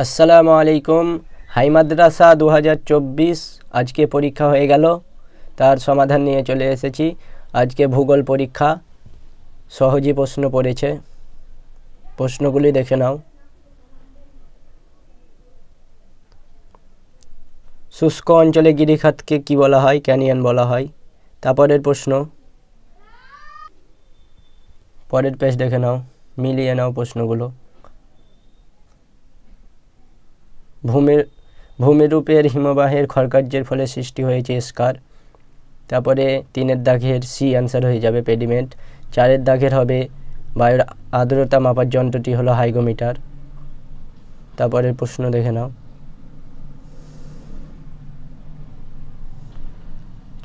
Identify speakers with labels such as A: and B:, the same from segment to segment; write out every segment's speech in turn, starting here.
A: আসসালামু আলাইকুম হাই মাদ্রাসা দু আজকে পরীক্ষা হয়ে গেল তার সমাধান নিয়ে চলে এসেছি আজকে ভূগোল পরীক্ষা সহজে প্রশ্ন পড়েছে প্রশ্নগুলি দেখে নাও শুষ্ক অঞ্চলে গিরিখাতকে কি বলা হয় ক্যানিয়ন বলা হয় তারপরের প্রশ্ন পরের পেজ দেখে নাও মিলিয়ে নাও প্রশ্নগুলো ভূমির ভূমিরূপের হিমবাহের খরকার্যের ফলে সৃষ্টি হয়েছে স্কার তারপরে তিনের দাগের সি অ্যান্সার হয়ে যাবে পেডিমেন্ট চারের দাগের হবে বায়ুর আর্দ্রতা মাপার যন্ত্রটি হলো হাইগোমিটার তারপরের প্রশ্ন দেখে নাও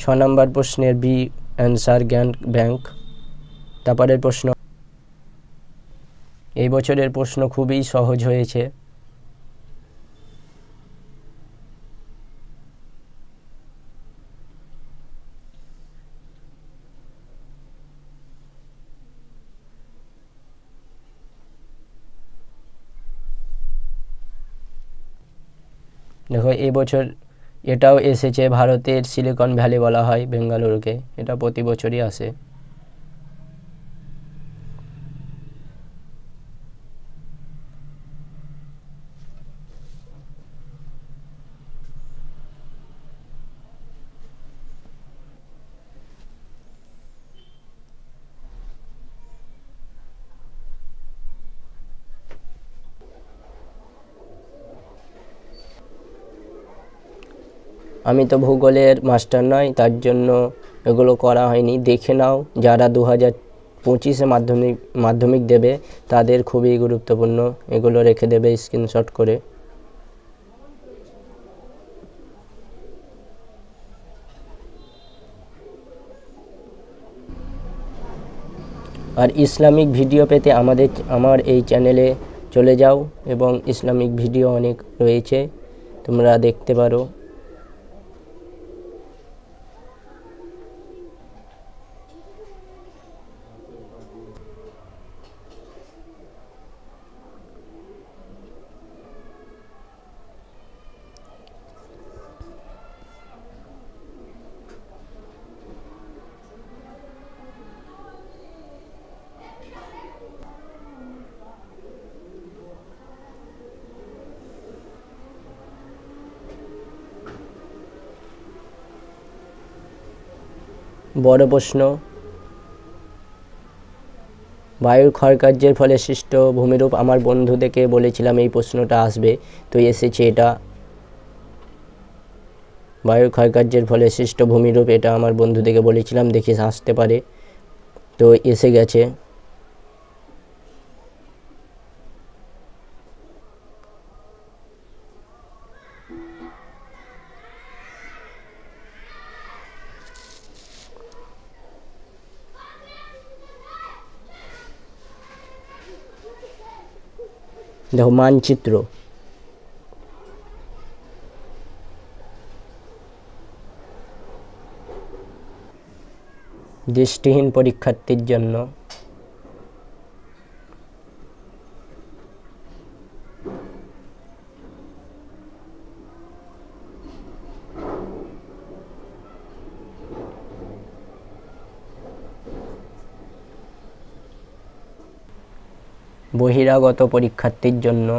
A: ছ নম্বর প্রশ্নের বি অ্যান্সার জ্ঞান ব্যাংক তারপরের প্রশ্ন এই বছরের প্রশ্ন খুবই সহজ হয়েছে দেখো এবছর এটাও এসেছে ভারতের সিলিকন ভ্যালি বলা হয় বেঙ্গালুরুকে এটা প্রতি বছরই আসে আমি তো ভূগোলের মাস্টার নয় তার জন্য এগুলো করা হয়নি দেখে নাও যারা দু হাজার পঁচিশে মাধ্যমিক মাধ্যমিক দেবে তাদের খুবই গুরুত্বপূর্ণ এগুলো রেখে দেবে স্ক্রিনশট করে আর ইসলামিক ভিডিও পেতে আমাদের আমার এই চ্যানেলে চলে যাও এবং ইসলামিক ভিডিও অনেক রয়েছে তোমরা দেখতে পারো বড় প্রশ্ন বায়ুর ক্ষয়কার্যের ফলে সৃষ্ট ভূমিরূপ আমার বন্ধু থেকে বলেছিলাম এই প্রশ্নটা আসবে তো এসেছে এটা বায়ুর ক্ষয়কার্যের ফলে সৃষ্ট ভূমিরূপ এটা আমার বন্ধু থেকে বলেছিলাম দেখি আসতে পারে তো এসে গেছে দেখো মানচিত্র দৃষ্টিহীন পরীক্ষার্থীর জন্য বহিরাগত পরীক্ষার্থীর জন্য